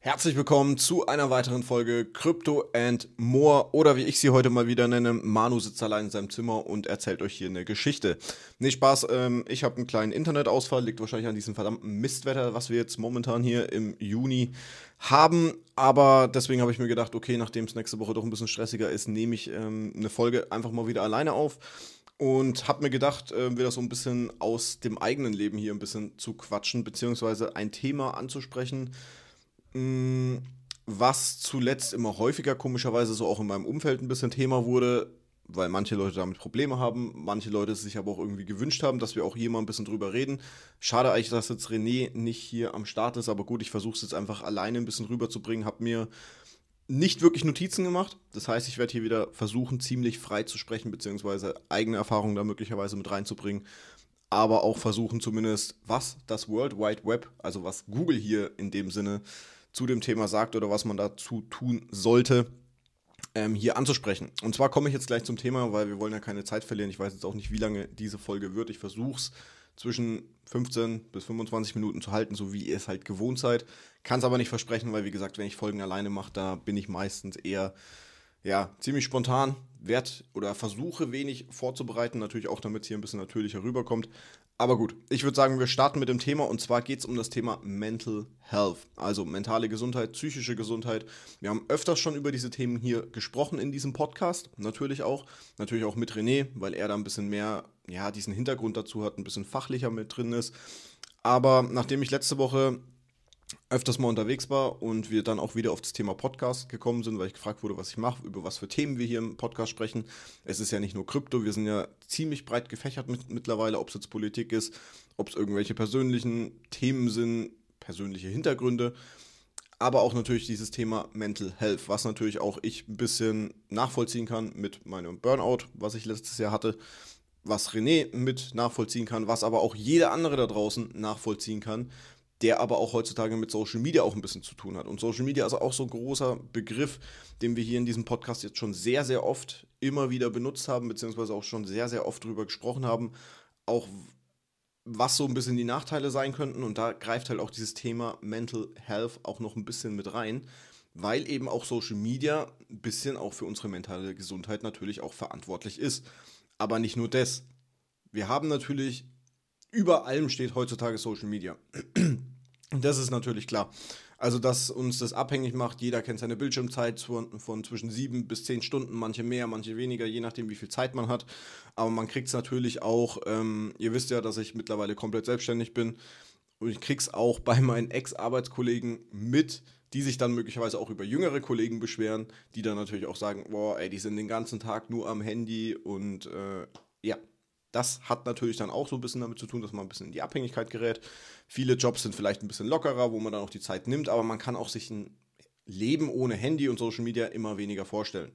Herzlich willkommen zu einer weiteren Folge Crypto and More oder wie ich sie heute mal wieder nenne, Manu sitzt allein in seinem Zimmer und erzählt euch hier eine Geschichte. Nee, Spaß, ähm, ich habe einen kleinen Internetausfall, liegt wahrscheinlich an diesem verdammten Mistwetter, was wir jetzt momentan hier im Juni haben, aber deswegen habe ich mir gedacht, okay, nachdem es nächste Woche doch ein bisschen stressiger ist, nehme ich ähm, eine Folge einfach mal wieder alleine auf und habe mir gedacht, äh, wir so ein bisschen aus dem eigenen Leben hier ein bisschen zu quatschen, beziehungsweise ein Thema anzusprechen, Mm, was zuletzt immer häufiger, komischerweise so auch in meinem Umfeld ein bisschen Thema wurde, weil manche Leute damit Probleme haben, manche Leute sich aber auch irgendwie gewünscht haben, dass wir auch hier mal ein bisschen drüber reden. Schade eigentlich, dass jetzt René nicht hier am Start ist, aber gut, ich versuche es jetzt einfach alleine ein bisschen rüberzubringen, habe mir nicht wirklich Notizen gemacht. Das heißt, ich werde hier wieder versuchen, ziemlich frei zu sprechen, beziehungsweise eigene Erfahrungen da möglicherweise mit reinzubringen. Aber auch versuchen zumindest, was das World Wide Web, also was Google hier in dem Sinne zu dem Thema sagt oder was man dazu tun sollte, ähm, hier anzusprechen. Und zwar komme ich jetzt gleich zum Thema, weil wir wollen ja keine Zeit verlieren. Ich weiß jetzt auch nicht, wie lange diese Folge wird. Ich versuche es zwischen 15 bis 25 Minuten zu halten, so wie ihr es halt gewohnt seid. Kann es aber nicht versprechen, weil wie gesagt, wenn ich Folgen alleine mache, da bin ich meistens eher ja, ziemlich spontan werde oder versuche wenig vorzubereiten, natürlich auch, damit es hier ein bisschen natürlicher rüberkommt. Aber gut, ich würde sagen, wir starten mit dem Thema und zwar geht es um das Thema Mental Health, also mentale Gesundheit, psychische Gesundheit. Wir haben öfters schon über diese Themen hier gesprochen in diesem Podcast, natürlich auch, natürlich auch mit René, weil er da ein bisschen mehr, ja, diesen Hintergrund dazu hat, ein bisschen fachlicher mit drin ist. Aber nachdem ich letzte Woche öfters mal unterwegs war und wir dann auch wieder auf das Thema Podcast gekommen sind, weil ich gefragt wurde, was ich mache, über was für Themen wir hier im Podcast sprechen. Es ist ja nicht nur Krypto, wir sind ja ziemlich breit gefächert mit, mittlerweile, ob es jetzt Politik ist, ob es irgendwelche persönlichen Themen sind, persönliche Hintergründe, aber auch natürlich dieses Thema Mental Health, was natürlich auch ich ein bisschen nachvollziehen kann mit meinem Burnout, was ich letztes Jahr hatte, was René mit nachvollziehen kann, was aber auch jeder andere da draußen nachvollziehen kann der aber auch heutzutage mit Social Media auch ein bisschen zu tun hat. Und Social Media ist auch so ein großer Begriff, den wir hier in diesem Podcast jetzt schon sehr, sehr oft immer wieder benutzt haben, beziehungsweise auch schon sehr, sehr oft drüber gesprochen haben, auch was so ein bisschen die Nachteile sein könnten. Und da greift halt auch dieses Thema Mental Health auch noch ein bisschen mit rein, weil eben auch Social Media ein bisschen auch für unsere mentale Gesundheit natürlich auch verantwortlich ist. Aber nicht nur das. Wir haben natürlich, über allem steht heutzutage Social Media. Das ist natürlich klar. Also, dass uns das abhängig macht, jeder kennt seine Bildschirmzeit von, von zwischen sieben bis zehn Stunden, manche mehr, manche weniger, je nachdem, wie viel Zeit man hat. Aber man kriegt es natürlich auch, ähm, ihr wisst ja, dass ich mittlerweile komplett selbstständig bin und ich krieg's auch bei meinen Ex-Arbeitskollegen mit, die sich dann möglicherweise auch über jüngere Kollegen beschweren, die dann natürlich auch sagen, boah, ey, die sind den ganzen Tag nur am Handy und äh, ja, das hat natürlich dann auch so ein bisschen damit zu tun, dass man ein bisschen in die Abhängigkeit gerät. Viele Jobs sind vielleicht ein bisschen lockerer, wo man dann auch die Zeit nimmt, aber man kann auch sich ein Leben ohne Handy und Social Media immer weniger vorstellen.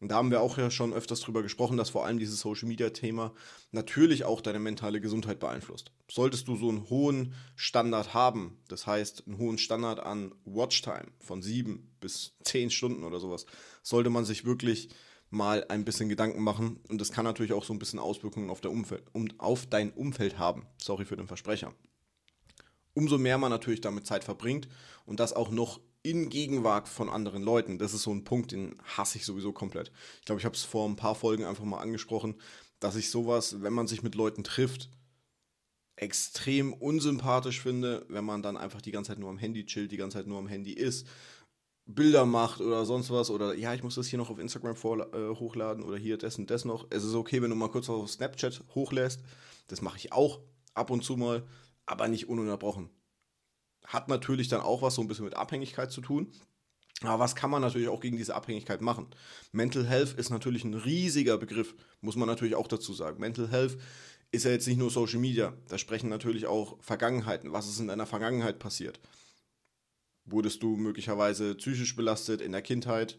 Und da haben wir auch ja schon öfters drüber gesprochen, dass vor allem dieses Social Media Thema natürlich auch deine mentale Gesundheit beeinflusst. Solltest du so einen hohen Standard haben, das heißt einen hohen Standard an Watchtime von sieben bis zehn Stunden oder sowas, sollte man sich wirklich mal ein bisschen Gedanken machen. Und das kann natürlich auch so ein bisschen Auswirkungen auf, Umfeld, um, auf dein Umfeld haben. Sorry für den Versprecher. Umso mehr man natürlich damit Zeit verbringt und das auch noch in Gegenwart von anderen Leuten. Das ist so ein Punkt, den hasse ich sowieso komplett. Ich glaube, ich habe es vor ein paar Folgen einfach mal angesprochen, dass ich sowas, wenn man sich mit Leuten trifft, extrem unsympathisch finde, wenn man dann einfach die ganze Zeit nur am Handy chillt, die ganze Zeit nur am Handy ist Bilder macht oder sonst was oder ja, ich muss das hier noch auf Instagram vor, äh, hochladen oder hier das und das noch. Es ist okay, wenn du mal kurz auf Snapchat hochlässt. Das mache ich auch ab und zu mal, aber nicht ununterbrochen. Hat natürlich dann auch was so ein bisschen mit Abhängigkeit zu tun. Aber was kann man natürlich auch gegen diese Abhängigkeit machen? Mental Health ist natürlich ein riesiger Begriff, muss man natürlich auch dazu sagen. Mental Health ist ja jetzt nicht nur Social Media, da sprechen natürlich auch Vergangenheiten, was ist in deiner Vergangenheit passiert. Wurdest du möglicherweise psychisch belastet in der Kindheit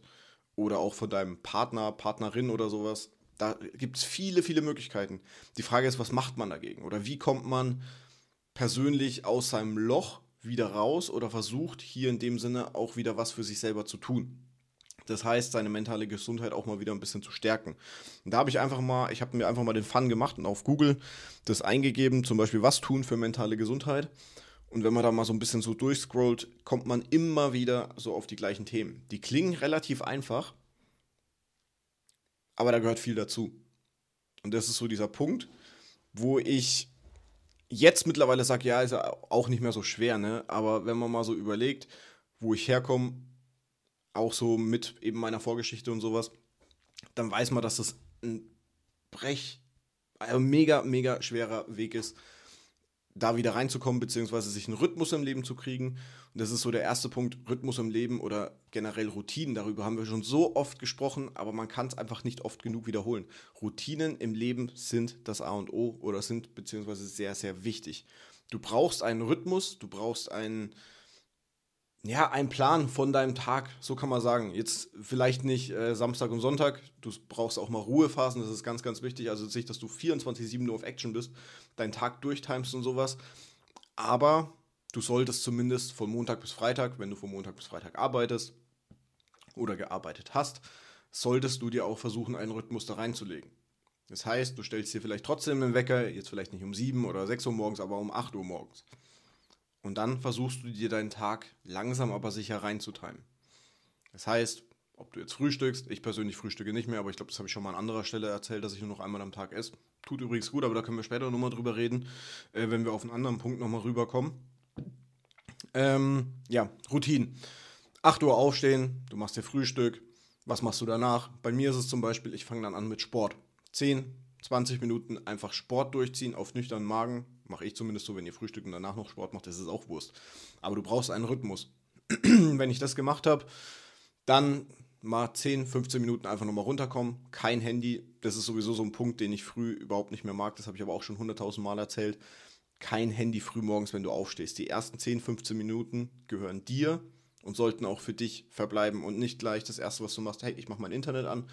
oder auch von deinem Partner, Partnerin oder sowas? Da gibt es viele, viele Möglichkeiten. Die Frage ist, was macht man dagegen? Oder wie kommt man persönlich aus seinem Loch wieder raus oder versucht hier in dem Sinne auch wieder was für sich selber zu tun? Das heißt, seine mentale Gesundheit auch mal wieder ein bisschen zu stärken. Und da habe ich einfach mal, ich habe mir einfach mal den Fun gemacht und auf Google das eingegeben, zum Beispiel, was tun für mentale Gesundheit. Und wenn man da mal so ein bisschen so durchscrollt, kommt man immer wieder so auf die gleichen Themen. Die klingen relativ einfach, aber da gehört viel dazu. Und das ist so dieser Punkt, wo ich jetzt mittlerweile sage, ja, ist ja auch nicht mehr so schwer, ne? Aber wenn man mal so überlegt, wo ich herkomme, auch so mit eben meiner Vorgeschichte und sowas, dann weiß man, dass das ein brech, ein also mega, mega schwerer Weg ist, da wieder reinzukommen, beziehungsweise sich einen Rhythmus im Leben zu kriegen. Und das ist so der erste Punkt, Rhythmus im Leben oder generell Routinen. Darüber haben wir schon so oft gesprochen, aber man kann es einfach nicht oft genug wiederholen. Routinen im Leben sind das A und O oder sind beziehungsweise sehr, sehr wichtig. Du brauchst einen Rhythmus, du brauchst einen, ja, ein Plan von deinem Tag, so kann man sagen. Jetzt vielleicht nicht äh, Samstag und Sonntag, du brauchst auch mal Ruhephasen, das ist ganz, ganz wichtig. Also nicht, dass du 24-7 nur auf Action bist, deinen Tag durchtimest und sowas. Aber du solltest zumindest von Montag bis Freitag, wenn du von Montag bis Freitag arbeitest oder gearbeitet hast, solltest du dir auch versuchen, einen Rhythmus da reinzulegen. Das heißt, du stellst dir vielleicht trotzdem einen Wecker, jetzt vielleicht nicht um 7 oder 6 Uhr morgens, aber um 8 Uhr morgens. Und dann versuchst du dir deinen Tag langsam aber sicher reinzutimen. Das heißt, ob du jetzt frühstückst, ich persönlich frühstücke nicht mehr, aber ich glaube, das habe ich schon mal an anderer Stelle erzählt, dass ich nur noch einmal am Tag esse. Tut übrigens gut, aber da können wir später nochmal drüber reden, äh, wenn wir auf einen anderen Punkt nochmal rüberkommen. Ähm, ja, Routine. 8 Uhr aufstehen, du machst dir Frühstück. Was machst du danach? Bei mir ist es zum Beispiel, ich fange dann an mit Sport. 10, 20 Minuten einfach Sport durchziehen auf nüchternen Magen, mache ich zumindest so, wenn ihr frühstückt und danach noch Sport macht, ist es auch Wurst. Aber du brauchst einen Rhythmus. wenn ich das gemacht habe, dann mal 10, 15 Minuten einfach nochmal runterkommen, kein Handy. Das ist sowieso so ein Punkt, den ich früh überhaupt nicht mehr mag. Das habe ich aber auch schon 100.000 Mal erzählt. Kein Handy früh morgens, wenn du aufstehst. Die ersten 10, 15 Minuten gehören dir und sollten auch für dich verbleiben und nicht gleich das erste, was du machst, hey, ich mache mein Internet an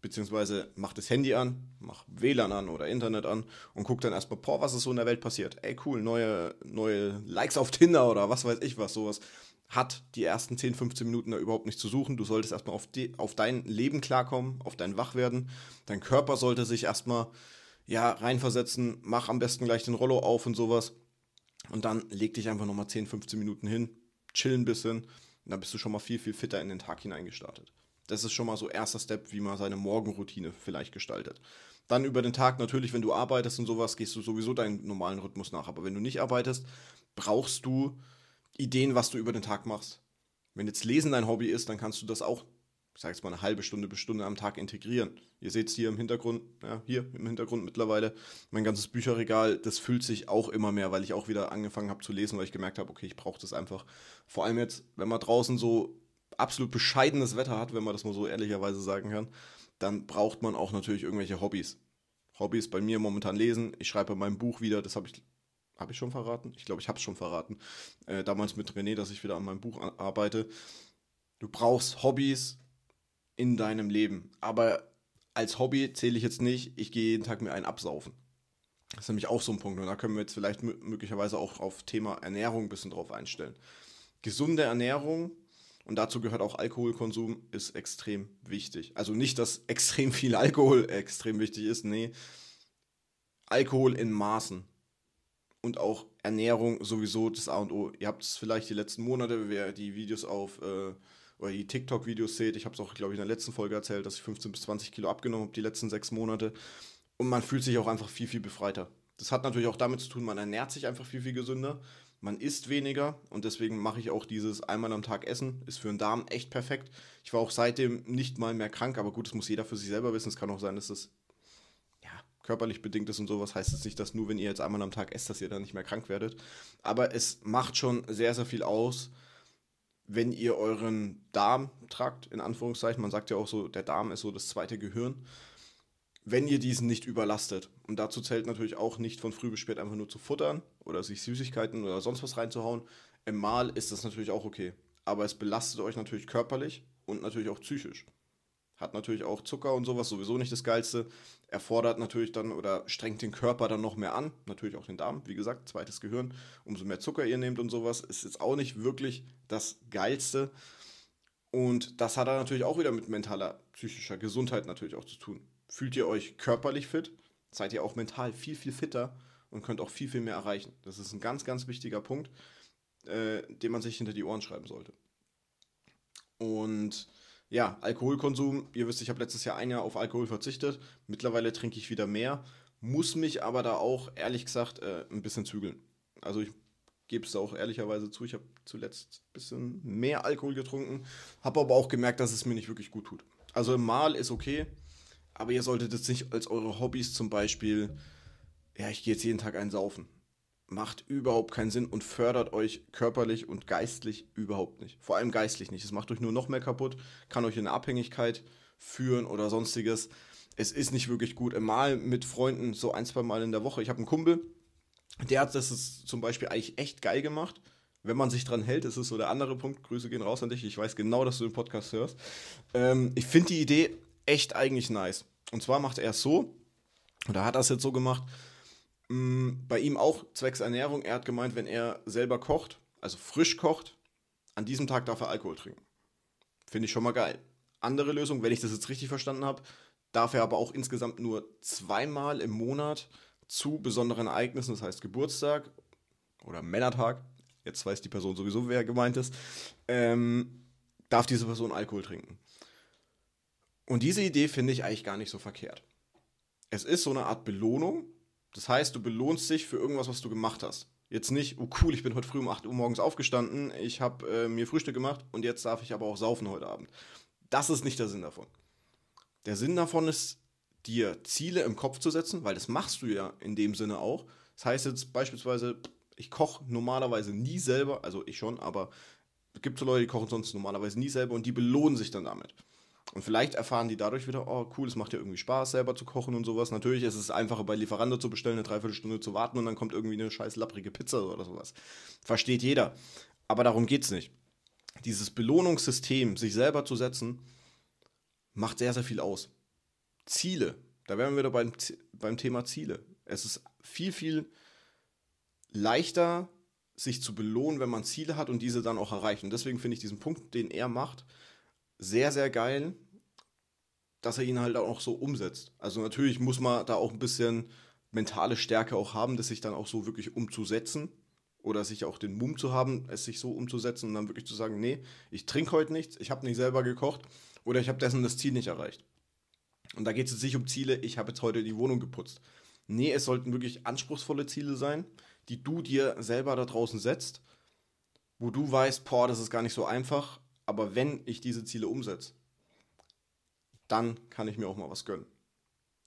beziehungsweise mach das Handy an, mach WLAN an oder Internet an und guck dann erstmal, boah, was ist so in der Welt passiert? Ey, cool, neue, neue Likes auf Tinder oder was weiß ich was, sowas hat die ersten 10, 15 Minuten da überhaupt nicht zu suchen. Du solltest erstmal auf, die, auf dein Leben klarkommen, auf dein Wachwerden. Dein Körper sollte sich erstmal ja, reinversetzen. Mach am besten gleich den Rollo auf und sowas. Und dann leg dich einfach nochmal 10, 15 Minuten hin, chill ein bisschen. Und dann bist du schon mal viel, viel fitter in den Tag hineingestartet. Das ist schon mal so erster Step, wie man seine Morgenroutine vielleicht gestaltet. Dann über den Tag natürlich, wenn du arbeitest und sowas, gehst du sowieso deinen normalen Rhythmus nach. Aber wenn du nicht arbeitest, brauchst du Ideen, was du über den Tag machst. Wenn jetzt Lesen dein Hobby ist, dann kannst du das auch, ich sage jetzt mal eine halbe Stunde bis Stunde am Tag integrieren. Ihr seht es hier im Hintergrund, ja, hier im Hintergrund mittlerweile, mein ganzes Bücherregal, das füllt sich auch immer mehr, weil ich auch wieder angefangen habe zu lesen, weil ich gemerkt habe, okay, ich brauche das einfach. Vor allem jetzt, wenn man draußen so absolut bescheidenes Wetter hat, wenn man das mal so ehrlicherweise sagen kann, dann braucht man auch natürlich irgendwelche Hobbys. Hobbys bei mir momentan lesen. Ich schreibe mein Buch wieder, das habe ich habe ich schon verraten? Ich glaube, ich habe es schon verraten. Äh, damals mit René, dass ich wieder an meinem Buch arbeite. Du brauchst Hobbys in deinem Leben. Aber als Hobby zähle ich jetzt nicht, ich gehe jeden Tag mir einen absaufen. Das ist nämlich auch so ein Punkt. Und da können wir jetzt vielleicht möglicherweise auch auf Thema Ernährung ein bisschen drauf einstellen. Gesunde Ernährung und dazu gehört auch Alkoholkonsum ist extrem wichtig. Also nicht, dass extrem viel Alkohol extrem wichtig ist, nee. Alkohol in Maßen. Und auch Ernährung sowieso das A und O. Ihr habt es vielleicht die letzten Monate, wer die Videos auf äh, oder die TikTok-Videos seht. Ich habe es auch, glaube ich, in der letzten Folge erzählt, dass ich 15 bis 20 Kilo abgenommen habe die letzten sechs Monate. Und man fühlt sich auch einfach viel, viel befreiter. Das hat natürlich auch damit zu tun, man ernährt sich einfach viel, viel gesünder man isst weniger und deswegen mache ich auch dieses einmal am Tag Essen. Ist für den Darm echt perfekt. Ich war auch seitdem nicht mal mehr krank, aber gut, das muss jeder für sich selber wissen. Es kann auch sein, dass das ja, körperlich bedingt ist und sowas. Heißt es nicht, dass nur wenn ihr jetzt einmal am Tag esst, dass ihr dann nicht mehr krank werdet. Aber es macht schon sehr, sehr viel aus, wenn ihr euren Darm tragt, in Anführungszeichen, man sagt ja auch so, der Darm ist so das zweite Gehirn, wenn ihr diesen nicht überlastet. Und dazu zählt natürlich auch nicht von früh bis spät einfach nur zu futtern oder sich Süßigkeiten oder sonst was reinzuhauen. Im Mahl ist das natürlich auch okay. Aber es belastet euch natürlich körperlich und natürlich auch psychisch. Hat natürlich auch Zucker und sowas sowieso nicht das Geilste. Erfordert natürlich dann oder strengt den Körper dann noch mehr an. Natürlich auch den Darm, wie gesagt, zweites Gehirn. Umso mehr Zucker ihr nehmt und sowas, ist jetzt auch nicht wirklich das Geilste. Und das hat dann natürlich auch wieder mit mentaler, psychischer Gesundheit natürlich auch zu tun fühlt ihr euch körperlich fit, seid ihr auch mental viel, viel fitter und könnt auch viel, viel mehr erreichen. Das ist ein ganz, ganz wichtiger Punkt, äh, den man sich hinter die Ohren schreiben sollte. Und ja, Alkoholkonsum, ihr wisst, ich habe letztes Jahr ein Jahr auf Alkohol verzichtet, mittlerweile trinke ich wieder mehr, muss mich aber da auch, ehrlich gesagt, äh, ein bisschen zügeln. Also ich gebe es auch ehrlicherweise zu, ich habe zuletzt ein bisschen mehr Alkohol getrunken, habe aber auch gemerkt, dass es mir nicht wirklich gut tut. Also mal ist okay, aber ihr solltet es nicht als eure Hobbys zum Beispiel, ja, ich gehe jetzt jeden Tag einen saufen. Macht überhaupt keinen Sinn und fördert euch körperlich und geistlich überhaupt nicht. Vor allem geistlich nicht. Es macht euch nur noch mehr kaputt, kann euch in eine Abhängigkeit führen oder sonstiges. Es ist nicht wirklich gut. Mal mit Freunden, so ein, zwei Mal in der Woche. Ich habe einen Kumpel, der hat das zum Beispiel eigentlich echt geil gemacht wenn man sich dran hält, ist es so der andere Punkt. Grüße gehen raus an dich. Ich weiß genau, dass du den Podcast hörst. Ähm, ich finde die Idee echt eigentlich nice. Und zwar macht er es so, oder hat er es jetzt so gemacht, mh, mm, bei ihm auch zwecks Ernährung. Er hat gemeint, wenn er selber kocht, also frisch kocht, an diesem Tag darf er Alkohol trinken. Finde ich schon mal geil. Andere Lösung, wenn ich das jetzt richtig verstanden habe, darf er aber auch insgesamt nur zweimal im Monat zu besonderen Ereignissen, das heißt Geburtstag oder Männertag, jetzt weiß die Person sowieso, wer gemeint ist, ähm, darf diese Person Alkohol trinken. Und diese Idee finde ich eigentlich gar nicht so verkehrt. Es ist so eine Art Belohnung. Das heißt, du belohnst dich für irgendwas, was du gemacht hast. Jetzt nicht, oh cool, ich bin heute früh um 8 Uhr morgens aufgestanden, ich habe äh, mir Frühstück gemacht und jetzt darf ich aber auch saufen heute Abend. Das ist nicht der Sinn davon. Der Sinn davon ist, dir Ziele im Kopf zu setzen, weil das machst du ja in dem Sinne auch. Das heißt jetzt beispielsweise, ich koche normalerweise nie selber, also ich schon, aber es gibt so Leute, die kochen sonst normalerweise nie selber und die belohnen sich dann damit. Und vielleicht erfahren die dadurch wieder, oh cool, es macht ja irgendwie Spaß, selber zu kochen und sowas. Natürlich ist es einfacher, bei Lieferando zu bestellen, eine Dreiviertelstunde zu warten und dann kommt irgendwie eine scheiß lapprige Pizza oder sowas. Versteht jeder. Aber darum geht es nicht. Dieses Belohnungssystem, sich selber zu setzen, macht sehr, sehr viel aus. Ziele, da wären wir wieder beim, beim Thema Ziele. Es ist viel, viel leichter, sich zu belohnen, wenn man Ziele hat und diese dann auch erreicht. Und deswegen finde ich diesen Punkt, den er macht, sehr, sehr geil, dass er ihn halt auch so umsetzt. Also natürlich muss man da auch ein bisschen mentale Stärke auch haben, das sich dann auch so wirklich umzusetzen oder sich auch den Mumm zu haben, es sich so umzusetzen und dann wirklich zu sagen, nee, ich trinke heute nichts, ich habe nicht selber gekocht oder ich habe dessen das Ziel nicht erreicht. Und da geht es jetzt nicht um Ziele, ich habe jetzt heute die Wohnung geputzt. Nee, es sollten wirklich anspruchsvolle Ziele sein, die du dir selber da draußen setzt, wo du weißt, boah, das ist gar nicht so einfach, aber wenn ich diese Ziele umsetze, dann kann ich mir auch mal was gönnen.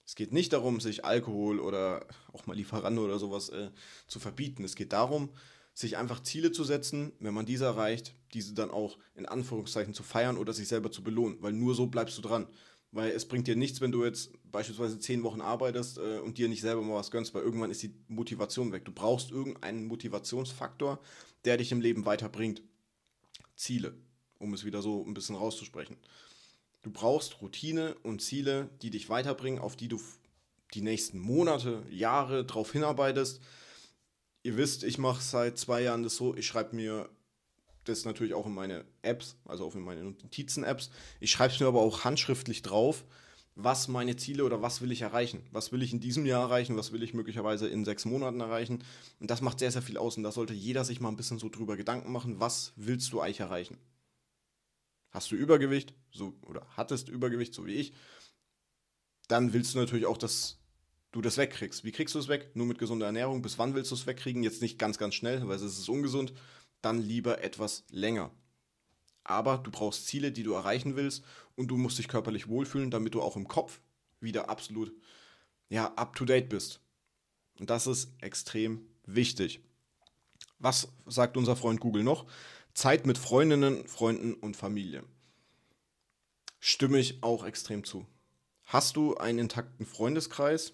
Es geht nicht darum, sich Alkohol oder auch mal Lieferando oder sowas äh, zu verbieten. Es geht darum, sich einfach Ziele zu setzen, wenn man diese erreicht, diese dann auch in Anführungszeichen zu feiern oder sich selber zu belohnen, weil nur so bleibst du dran. Weil es bringt dir nichts, wenn du jetzt beispielsweise zehn Wochen arbeitest äh, und dir nicht selber mal was gönnst, weil irgendwann ist die Motivation weg. Du brauchst irgendeinen Motivationsfaktor, der dich im Leben weiterbringt. Ziele um es wieder so ein bisschen rauszusprechen. Du brauchst Routine und Ziele, die dich weiterbringen, auf die du die nächsten Monate, Jahre drauf hinarbeitest. Ihr wisst, ich mache seit zwei Jahren das so, ich schreibe mir das natürlich auch in meine Apps, also auch in meine Notizen-Apps. Ich schreibe es mir aber auch handschriftlich drauf, was meine Ziele oder was will ich erreichen. Was will ich in diesem Jahr erreichen, was will ich möglicherweise in sechs Monaten erreichen. Und das macht sehr, sehr viel aus und da sollte jeder sich mal ein bisschen so drüber Gedanken machen, was willst du eigentlich erreichen. Hast du Übergewicht, so oder hattest Übergewicht, so wie ich, dann willst du natürlich auch, dass du das wegkriegst. Wie kriegst du es weg? Nur mit gesunder Ernährung. Bis wann willst du es wegkriegen? Jetzt nicht ganz, ganz schnell, weil es ist ungesund. Dann lieber etwas länger. Aber du brauchst Ziele, die du erreichen willst und du musst dich körperlich wohlfühlen, damit du auch im Kopf wieder absolut ja, up to date bist. Und das ist extrem wichtig. Was sagt unser Freund Google noch? Zeit mit Freundinnen, Freunden und Familie. Stimme ich auch extrem zu. Hast du einen intakten Freundeskreis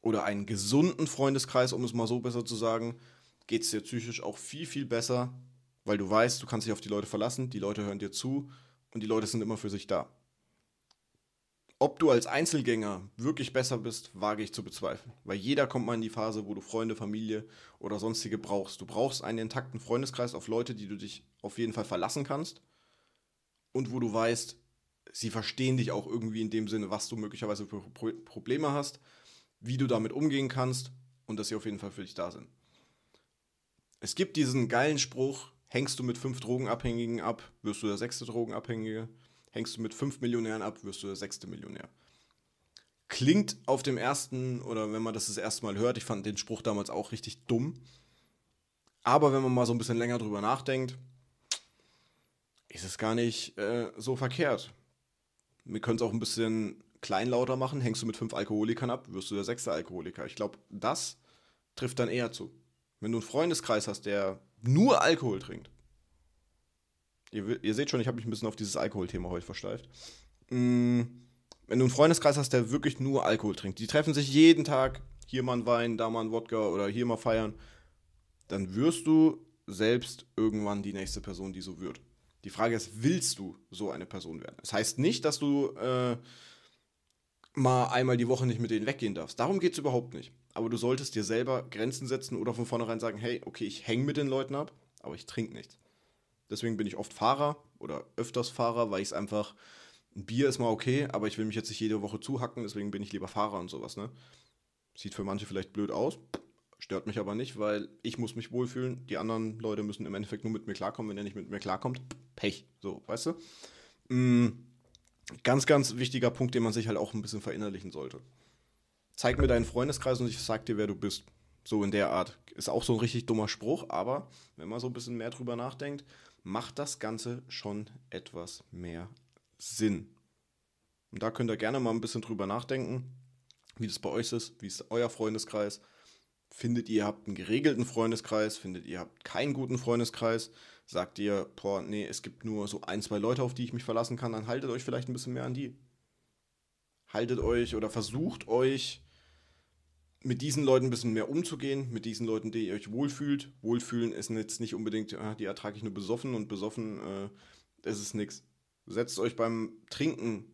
oder einen gesunden Freundeskreis, um es mal so besser zu sagen, geht es dir psychisch auch viel, viel besser, weil du weißt, du kannst dich auf die Leute verlassen, die Leute hören dir zu und die Leute sind immer für sich da. Ob du als Einzelgänger wirklich besser bist, wage ich zu bezweifeln. Weil jeder kommt mal in die Phase, wo du Freunde, Familie oder sonstige brauchst. Du brauchst einen intakten Freundeskreis auf Leute, die du dich auf jeden Fall verlassen kannst. Und wo du weißt, sie verstehen dich auch irgendwie in dem Sinne, was du möglicherweise für Probleme hast, wie du damit umgehen kannst und dass sie auf jeden Fall für dich da sind. Es gibt diesen geilen Spruch, hängst du mit fünf Drogenabhängigen ab, wirst du der sechste Drogenabhängige. Hängst du mit fünf Millionären ab, wirst du der sechste Millionär. Klingt auf dem ersten, oder wenn man das das erste Mal hört, ich fand den Spruch damals auch richtig dumm. Aber wenn man mal so ein bisschen länger drüber nachdenkt, ist es gar nicht äh, so verkehrt. Wir können es auch ein bisschen kleinlauter machen. Hängst du mit fünf Alkoholikern ab, wirst du der sechste Alkoholiker. Ich glaube, das trifft dann eher zu. Wenn du einen Freundeskreis hast, der nur Alkohol trinkt, Ihr, ihr seht schon, ich habe mich ein bisschen auf dieses Alkoholthema heute versteift. Mm, wenn du einen Freundeskreis hast, der wirklich nur Alkohol trinkt, die treffen sich jeden Tag, hier mal ein Wein, da mal ein Wodka oder hier mal feiern, dann wirst du selbst irgendwann die nächste Person, die so wird. Die Frage ist, willst du so eine Person werden? Das heißt nicht, dass du äh, mal einmal die Woche nicht mit denen weggehen darfst. Darum geht es überhaupt nicht. Aber du solltest dir selber Grenzen setzen oder von vornherein sagen, hey, okay, ich hänge mit den Leuten ab, aber ich trinke nichts. Deswegen bin ich oft Fahrer oder öfters Fahrer, weil ich es einfach, ein Bier ist mal okay, aber ich will mich jetzt nicht jede Woche zuhacken, deswegen bin ich lieber Fahrer und sowas, ne? Sieht für manche vielleicht blöd aus, stört mich aber nicht, weil ich muss mich wohlfühlen, die anderen Leute müssen im Endeffekt nur mit mir klarkommen, wenn er nicht mit mir klarkommt, Pech, so, weißt du? Mhm. Ganz, ganz wichtiger Punkt, den man sich halt auch ein bisschen verinnerlichen sollte. Zeig mir deinen Freundeskreis und ich sag dir, wer du bist. So in der Art. Ist auch so ein richtig dummer Spruch, aber wenn man so ein bisschen mehr drüber nachdenkt, macht das Ganze schon etwas mehr Sinn. Und da könnt ihr gerne mal ein bisschen drüber nachdenken, wie das bei euch ist, wie ist euer Freundeskreis. Findet ihr, habt einen geregelten Freundeskreis? Findet ihr, habt keinen guten Freundeskreis? Sagt ihr, boah, nee, es gibt nur so ein, zwei Leute, auf die ich mich verlassen kann, dann haltet euch vielleicht ein bisschen mehr an die. Haltet euch oder versucht euch mit diesen Leuten ein bisschen mehr umzugehen, mit diesen Leuten, die ihr euch wohlfühlt. Wohlfühlen ist jetzt nicht unbedingt, ah, die ertrage ich nur besoffen und besoffen äh, ist es nichts. Setzt euch beim Trinken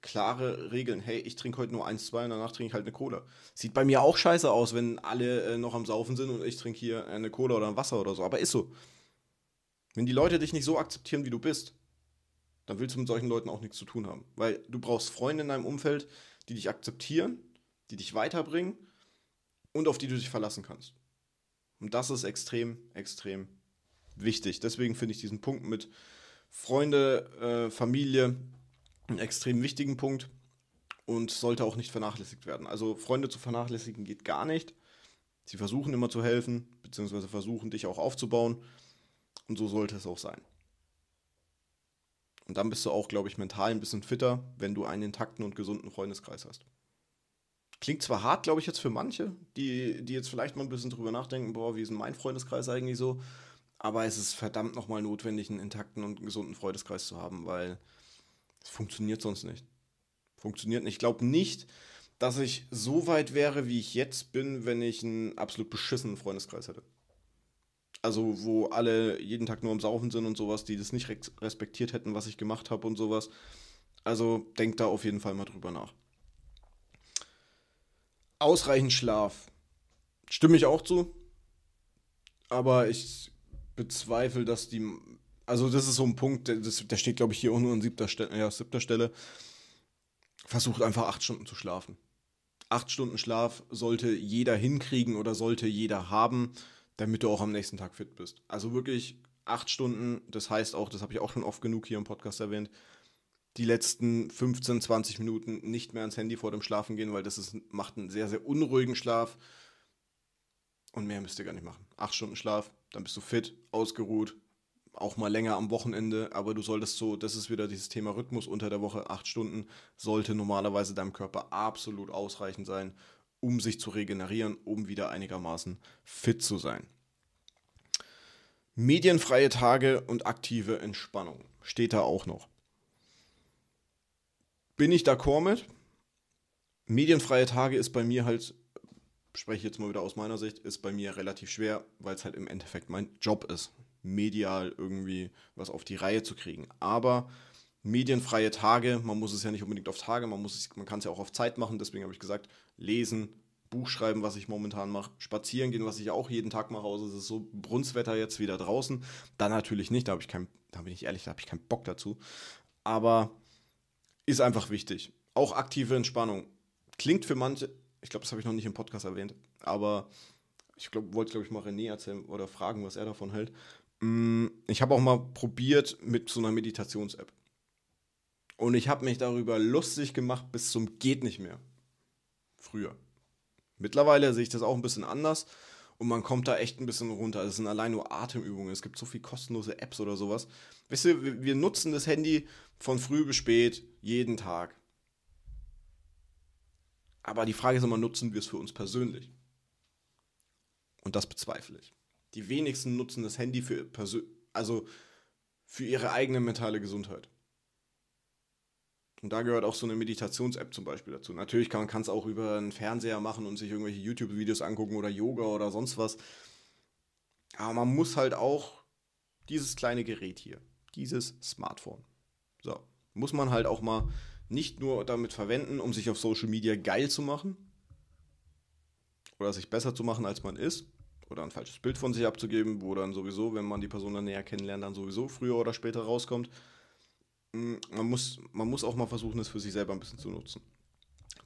klare Regeln. Hey, ich trinke heute nur eins, zwei und danach trinke ich halt eine Cola. Sieht bei mir auch scheiße aus, wenn alle äh, noch am Saufen sind und ich trinke hier eine Cola oder ein Wasser oder so. Aber ist so. Wenn die Leute dich nicht so akzeptieren, wie du bist, dann willst du mit solchen Leuten auch nichts zu tun haben. Weil du brauchst Freunde in deinem Umfeld, die dich akzeptieren, die dich weiterbringen und auf die du dich verlassen kannst. Und das ist extrem, extrem wichtig. Deswegen finde ich diesen Punkt mit Freunde, äh, Familie einen extrem wichtigen Punkt und sollte auch nicht vernachlässigt werden. Also Freunde zu vernachlässigen geht gar nicht. Sie versuchen immer zu helfen, beziehungsweise versuchen dich auch aufzubauen. Und so sollte es auch sein. Und dann bist du auch, glaube ich, mental ein bisschen fitter, wenn du einen intakten und gesunden Freundeskreis hast. Klingt zwar hart, glaube ich, jetzt für manche, die, die jetzt vielleicht mal ein bisschen drüber nachdenken, boah, wie ist denn mein Freundeskreis eigentlich so? Aber es ist verdammt nochmal notwendig, einen intakten und gesunden Freundeskreis zu haben, weil es funktioniert sonst nicht. Funktioniert nicht. Ich glaube nicht, dass ich so weit wäre, wie ich jetzt bin, wenn ich einen absolut beschissenen Freundeskreis hätte. Also, wo alle jeden Tag nur am Saufen sind und sowas, die das nicht respektiert hätten, was ich gemacht habe und sowas. Also, denkt da auf jeden Fall mal drüber nach ausreichend Schlaf. Stimme ich auch zu. Aber ich bezweifle, dass die. Also, das ist so ein Punkt, der, der steht, glaube ich, hier auch nur an siebter Stelle. Ja, siebter Stelle. Versucht einfach acht Stunden zu schlafen. Acht Stunden Schlaf sollte jeder hinkriegen oder sollte jeder haben, damit du auch am nächsten Tag fit bist. Also wirklich acht Stunden, das heißt auch, das habe ich auch schon oft genug hier im Podcast erwähnt, die letzten 15, 20 Minuten nicht mehr ans Handy vor dem Schlafen gehen, weil das ist, macht einen sehr, sehr unruhigen Schlaf. Und mehr müsst ihr gar nicht machen. Acht Stunden Schlaf, dann bist du fit, ausgeruht, auch mal länger am Wochenende, aber du solltest so, das ist wieder dieses Thema Rhythmus unter der Woche, acht Stunden sollte normalerweise deinem Körper absolut ausreichend sein, um sich zu regenerieren, um wieder einigermaßen fit zu sein. Medienfreie Tage und aktive Entspannung steht da auch noch. Bin ich d'accord mit? Medienfreie Tage ist bei mir halt, spreche ich jetzt mal wieder aus meiner Sicht, ist bei mir relativ schwer, weil es halt im Endeffekt mein Job ist, medial irgendwie was auf die Reihe zu kriegen. Aber medienfreie Tage, man muss es ja nicht unbedingt auf Tage, man, man kann es ja auch auf Zeit machen, deswegen habe ich gesagt, lesen, Buch schreiben, was ich momentan mache, spazieren gehen, was ich auch jeden Tag mache, außer also es ist so Brunzwetter jetzt wieder draußen. Dann natürlich nicht, da habe ich keinen, da bin ich ehrlich, da habe ich keinen Bock dazu. Aber ist einfach wichtig. Auch aktive Entspannung. Klingt für manche, ich glaube, das habe ich noch nicht im Podcast erwähnt, aber ich glaub, wollte, glaube ich, mal René erzählen oder fragen, was er davon hält. Mm, ich habe auch mal probiert mit so einer Meditations-App. Und ich habe mich darüber lustig gemacht bis zum geht nicht mehr. Früher. Mittlerweile sehe ich das auch ein bisschen anders und man kommt da echt ein bisschen runter. Also es sind allein nur Atemübungen. Es gibt so viel kostenlose Apps oder sowas. Wisst ihr, wir nutzen das Handy von früh bis spät jeden Tag. Aber die Frage ist immer, nutzen wir es für uns persönlich? Und das bezweifle ich. Die wenigsten nutzen das Handy für, Persön also für ihre eigene mentale Gesundheit. Und da gehört auch so eine Meditations-App zum Beispiel dazu. Natürlich kann man es auch über einen Fernseher machen und sich irgendwelche YouTube-Videos angucken oder Yoga oder sonst was. Aber man muss halt auch dieses kleine Gerät hier, dieses Smartphone. So, muss man halt auch mal nicht nur damit verwenden, um sich auf Social Media geil zu machen oder sich besser zu machen, als man ist oder ein falsches Bild von sich abzugeben, wo dann sowieso, wenn man die Person dann näher kennenlernt, dann sowieso früher oder später rauskommt. Mm, man muss, man muss auch mal versuchen, es für sich selber ein bisschen zu nutzen.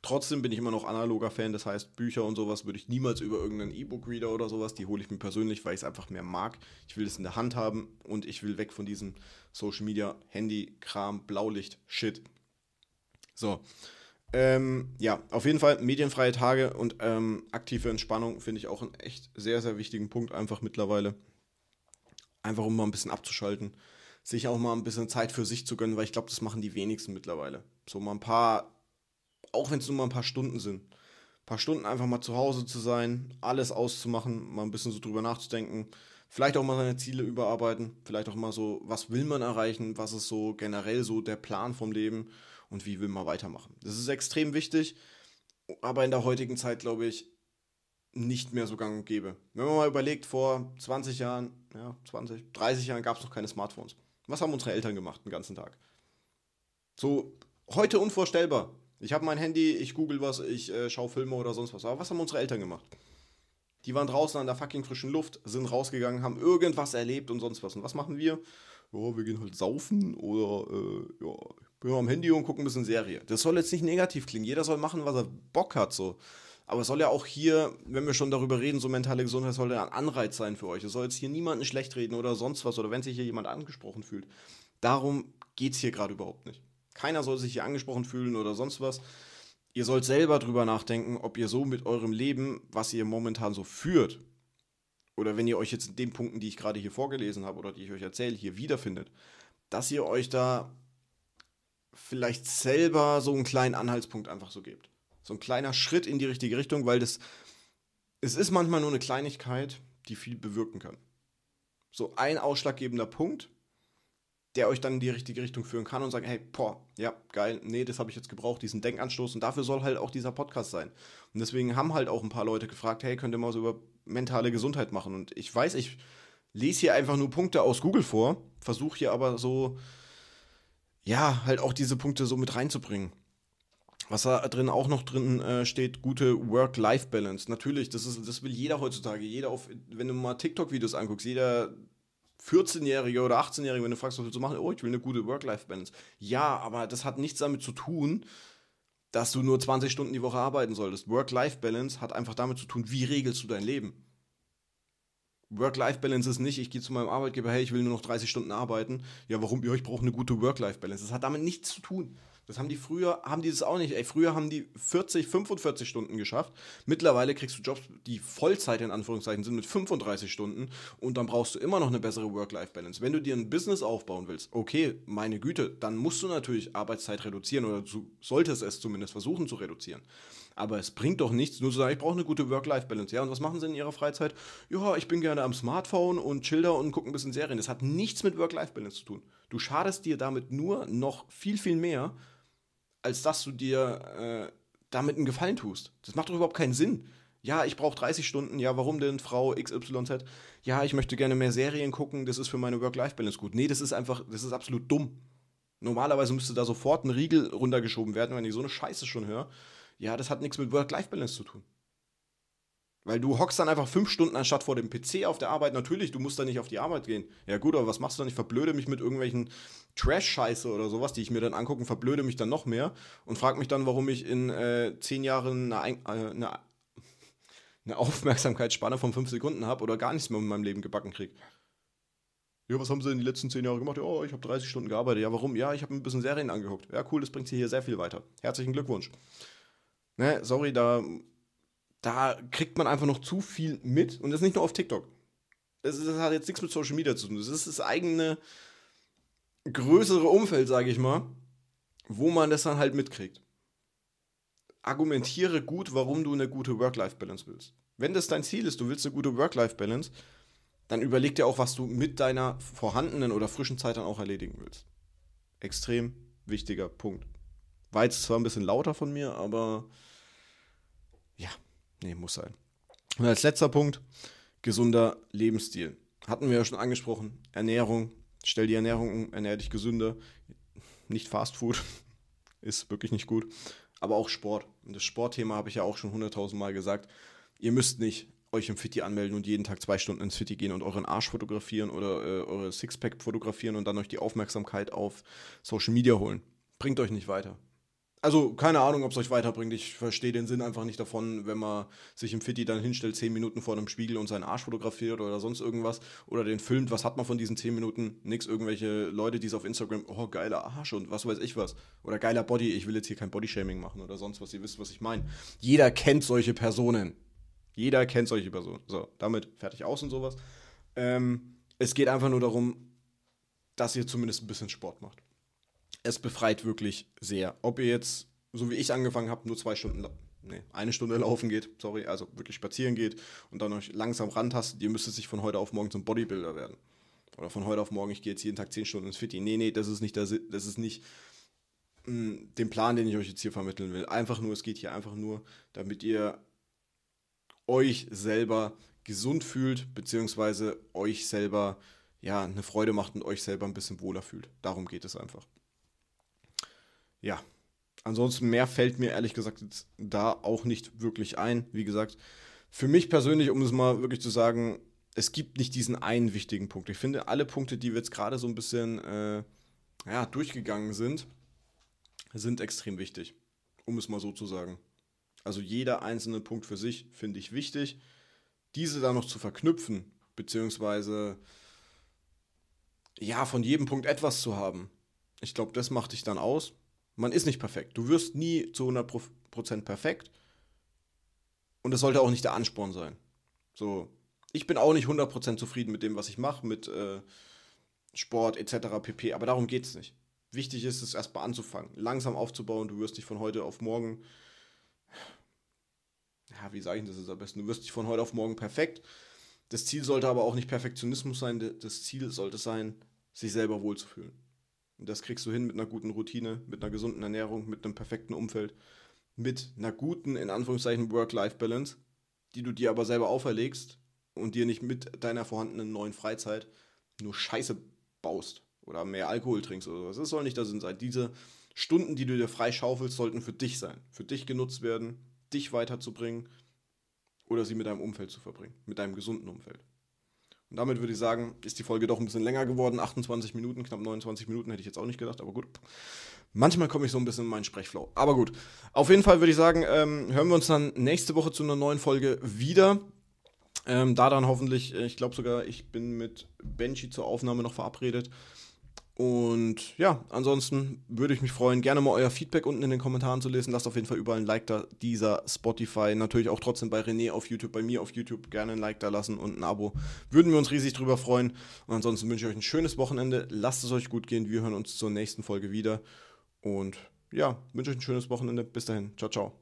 Trotzdem bin ich immer noch analoger Fan, das heißt, Bücher und sowas würde ich niemals über irgendeinen E-Book-Reader oder sowas, die hole ich mir persönlich, weil ich es einfach mehr mag. Ich will es in der Hand haben und ich will weg von diesem Social Media, Handy, Kram, Blaulicht, Shit. So. Ähm, ja, auf jeden Fall medienfreie Tage und ähm, aktive Entspannung finde ich auch einen echt sehr, sehr wichtigen Punkt einfach mittlerweile. Einfach um mal ein bisschen abzuschalten sich auch mal ein bisschen Zeit für sich zu gönnen, weil ich glaube, das machen die wenigsten mittlerweile. So mal ein paar, auch wenn es nur mal ein paar Stunden sind, ein paar Stunden einfach mal zu Hause zu sein, alles auszumachen, mal ein bisschen so drüber nachzudenken, vielleicht auch mal seine Ziele überarbeiten, vielleicht auch mal so, was will man erreichen, was ist so generell so der Plan vom Leben und wie will man weitermachen. Das ist extrem wichtig, aber in der heutigen Zeit, glaube ich, nicht mehr so gang und gäbe. Wenn man mal überlegt, vor 20 Jahren, ja, 20, 30 Jahren gab es noch keine Smartphones. Was haben unsere Eltern gemacht den ganzen Tag? So, heute unvorstellbar. Ich habe mein Handy, ich google was, ich äh, schaue Filme oder sonst was. Aber was haben unsere Eltern gemacht? Die waren draußen an der fucking frischen Luft, sind rausgegangen, haben irgendwas erlebt und sonst was. Und was machen wir? Ja, wir gehen halt saufen oder äh, ja, bin am Handy und gucken ein bisschen Serie. Das soll jetzt nicht negativ klingen. Jeder soll machen, was er Bock hat. So. Aber es soll ja auch hier, wenn wir schon darüber reden, so mentale Gesundheit soll ja ein Anreiz sein für euch. Es soll jetzt hier niemanden schlecht reden oder sonst was oder wenn sich hier jemand angesprochen fühlt. Darum geht es hier gerade überhaupt nicht. Keiner soll sich hier angesprochen fühlen oder sonst was. Ihr sollt selber drüber nachdenken, ob ihr so mit eurem Leben, was ihr momentan so führt, oder wenn ihr euch jetzt in den Punkten, die ich gerade hier vorgelesen habe oder die ich euch erzähle, hier wiederfindet, dass ihr euch da vielleicht selber so einen kleinen Anhaltspunkt einfach so gebt so ein kleiner Schritt in die richtige Richtung, weil das, es ist manchmal nur eine Kleinigkeit, die viel bewirken kann. So ein ausschlaggebender Punkt, der euch dann in die richtige Richtung führen kann und sagen, hey, boah, ja, geil, nee, das habe ich jetzt gebraucht, diesen Denkanstoß und dafür soll halt auch dieser Podcast sein. Und deswegen haben halt auch ein paar Leute gefragt, hey, könnt ihr mal so über mentale Gesundheit machen? Und ich weiß, ich lese hier einfach nur Punkte aus Google vor, versuche hier aber so, ja, halt auch diese Punkte so mit reinzubringen. Was da drin auch noch drin äh, steht, gute Work-Life-Balance. Natürlich, das, ist, das will jeder heutzutage. Jeder auf, wenn du mal TikTok-Videos anguckst, jeder 14-Jährige oder 18-Jährige, wenn du fragst, was willst du machen, oh, ich will eine gute Work-Life-Balance. Ja, aber das hat nichts damit zu tun, dass du nur 20 Stunden die Woche arbeiten solltest. Work-Life-Balance hat einfach damit zu tun, wie regelst du dein Leben. Work-Life-Balance ist nicht, ich gehe zu meinem Arbeitgeber, hey, ich will nur noch 30 Stunden arbeiten. Ja, warum? Ja, ich brauche eine gute Work-Life-Balance. Das hat damit nichts zu tun. Das haben die früher, haben die das auch nicht. Ey, früher haben die 40, 45 Stunden geschafft. Mittlerweile kriegst du Jobs, die Vollzeit in Anführungszeichen sind mit 35 Stunden und dann brauchst du immer noch eine bessere Work-Life-Balance. Wenn du dir ein Business aufbauen willst, okay, meine Güte, dann musst du natürlich Arbeitszeit reduzieren oder du solltest es zumindest versuchen zu reduzieren. Aber es bringt doch nichts, nur zu sagen, ich brauche eine gute Work-Life-Balance. Ja, und was machen sie in ihrer Freizeit? Ja, ich bin gerne am Smartphone und chill da und gucke ein bisschen Serien. Das hat nichts mit Work-Life-Balance zu tun. Du schadest dir damit nur noch viel, viel mehr, als dass du dir äh, damit einen Gefallen tust. Das macht doch überhaupt keinen Sinn. Ja, ich brauche 30 Stunden. Ja, warum denn Frau XYZ? Ja, ich möchte gerne mehr Serien gucken. Das ist für meine Work-Life-Balance gut. Nee, das ist einfach, das ist absolut dumm. Normalerweise müsste da sofort ein Riegel runtergeschoben werden, wenn ich so eine Scheiße schon höre. Ja, das hat nichts mit Work-Life-Balance zu tun. Weil du hockst dann einfach fünf Stunden anstatt vor dem PC auf der Arbeit. Natürlich, du musst da nicht auf die Arbeit gehen. Ja gut, aber was machst du dann? Ich verblöde mich mit irgendwelchen Trash-Scheiße oder sowas, die ich mir dann angucke verblöde mich dann noch mehr und frage mich dann, warum ich in äh, zehn Jahren eine, äh, eine, eine Aufmerksamkeitsspanne von fünf Sekunden habe oder gar nichts mehr in meinem Leben gebacken kriege. Ja, was haben sie in den letzten zehn Jahren gemacht? Ja, oh, ich habe 30 Stunden gearbeitet. Ja, warum? Ja, ich habe ein bisschen Serien angeguckt. Ja, cool, das bringt sie hier sehr viel weiter. Herzlichen Glückwunsch. Ne, sorry, da da kriegt man einfach noch zu viel mit und das nicht nur auf TikTok. Das, ist, das hat jetzt nichts mit Social Media zu tun. Das ist das eigene größere Umfeld, sage ich mal, wo man das dann halt mitkriegt. Argumentiere gut, warum du eine gute Work-Life-Balance willst. Wenn das dein Ziel ist, du willst eine gute Work-Life-Balance, dann überleg dir auch, was du mit deiner vorhandenen oder frischen Zeit dann auch erledigen willst. Extrem wichtiger Punkt. War jetzt zwar ein bisschen lauter von mir, aber ja. Nee, muss sein. Und als letzter Punkt, gesunder Lebensstil. Hatten wir ja schon angesprochen. Ernährung. Stell die Ernährung um, ernähr dich gesünder. Nicht Fast Food. Ist wirklich nicht gut. Aber auch Sport. Und das Sportthema habe ich ja auch schon hunderttausend Mal gesagt. Ihr müsst nicht euch im Fitti anmelden und jeden Tag zwei Stunden ins Fitti gehen und euren Arsch fotografieren oder äh, eure Sixpack fotografieren und dann euch die Aufmerksamkeit auf Social Media holen. Bringt euch nicht weiter also keine Ahnung, ob es euch weiterbringt. Ich verstehe den Sinn einfach nicht davon, wenn man sich im Fitti dann hinstellt, zehn Minuten vor einem Spiegel und seinen Arsch fotografiert oder sonst irgendwas oder den filmt. Was hat man von diesen zehn Minuten? Nix. Irgendwelche Leute, die es auf Instagram, oh, geiler Arsch und was weiß ich was. Oder geiler Body. Ich will jetzt hier kein Bodyshaming machen oder sonst was. Ihr wisst, was ich meine. Jeder kennt solche Personen. Jeder kennt solche Personen. So, damit fertig aus und sowas. Ähm, es geht einfach nur darum, dass ihr zumindest ein bisschen Sport macht es befreit wirklich sehr. Ob ihr jetzt, so wie ich angefangen habe, nur zwei Stunden, nee, eine Stunde laufen geht, sorry, also wirklich spazieren geht und dann euch langsam rantastet, ihr müsstet sich von heute auf morgen zum Bodybuilder werden. Oder von heute auf morgen, ich gehe jetzt jeden Tag zehn Stunden ins Fitti. Nee, nee, das ist nicht, das ist nicht mh, hm, den Plan, den ich euch jetzt hier vermitteln will. Einfach nur, es geht hier einfach nur, damit ihr euch selber gesund fühlt, beziehungsweise euch selber ja, eine Freude macht und euch selber ein bisschen wohler fühlt. Darum geht es einfach ja, ansonsten mehr fällt mir ehrlich gesagt da auch nicht wirklich ein. Wie gesagt, für mich persönlich, um es mal wirklich zu sagen, es gibt nicht diesen einen wichtigen Punkt. Ich finde, alle Punkte, die wir jetzt gerade so ein bisschen äh, ja, durchgegangen sind, sind extrem wichtig, um es mal so zu sagen. Also jeder einzelne Punkt für sich finde ich wichtig. Diese da noch zu verknüpfen, beziehungsweise ja, von jedem Punkt etwas zu haben, ich glaube, das macht dich dann aus man ist nicht perfekt. Du wirst nie zu 100% perfekt. Und das sollte auch nicht der Ansporn sein. So, ich bin auch nicht 100% zufrieden mit dem, was ich mache, mit äh, Sport etc. pp. Aber darum geht es nicht. Wichtig ist es erstmal anzufangen, langsam aufzubauen. Du wirst dich von heute auf morgen, ja, wie sage ich das jetzt am besten? Du wirst dich von heute auf morgen perfekt. Das Ziel sollte aber auch nicht Perfektionismus sein. Das Ziel sollte sein, sich selber wohlzufühlen. Und das kriegst du hin mit einer guten Routine, mit einer gesunden Ernährung, mit einem perfekten Umfeld, mit einer guten, in Anführungszeichen, Work-Life-Balance, die du dir aber selber auferlegst und dir nicht mit deiner vorhandenen neuen Freizeit nur Scheiße baust oder mehr Alkohol trinkst oder sowas. Das soll nicht der Sinn sein. Diese Stunden, die du dir freischaufelst, sollten für dich sein, für dich genutzt werden, dich weiterzubringen oder sie mit deinem Umfeld zu verbringen, mit deinem gesunden Umfeld. Und damit würde ich sagen, ist die Folge doch ein bisschen länger geworden. 28 Minuten, knapp 29 Minuten hätte ich jetzt auch nicht gedacht, aber gut. Manchmal komme ich so ein bisschen in meinen Sprechflow. Aber gut. Auf jeden Fall würde ich sagen, ähm, hören wir uns dann nächste Woche zu einer neuen Folge wieder. Ähm, da dann hoffentlich, äh, ich glaube sogar, ich bin mit Benji zur Aufnahme noch verabredet. Und ja, ansonsten würde ich mich freuen, gerne mal euer Feedback unten in den Kommentaren zu lesen. Lasst auf jeden Fall überall ein Like da, dieser Spotify. Natürlich auch trotzdem bei René auf YouTube, bei mir auf YouTube gerne ein Like da lassen und ein Abo. Würden wir uns riesig drüber freuen. Und ansonsten wünsche ich euch ein schönes Wochenende. Lasst es euch gut gehen. Wir hören uns zur nächsten Folge wieder. Und ja, wünsche euch ein schönes Wochenende. Bis dahin. Ciao, ciao.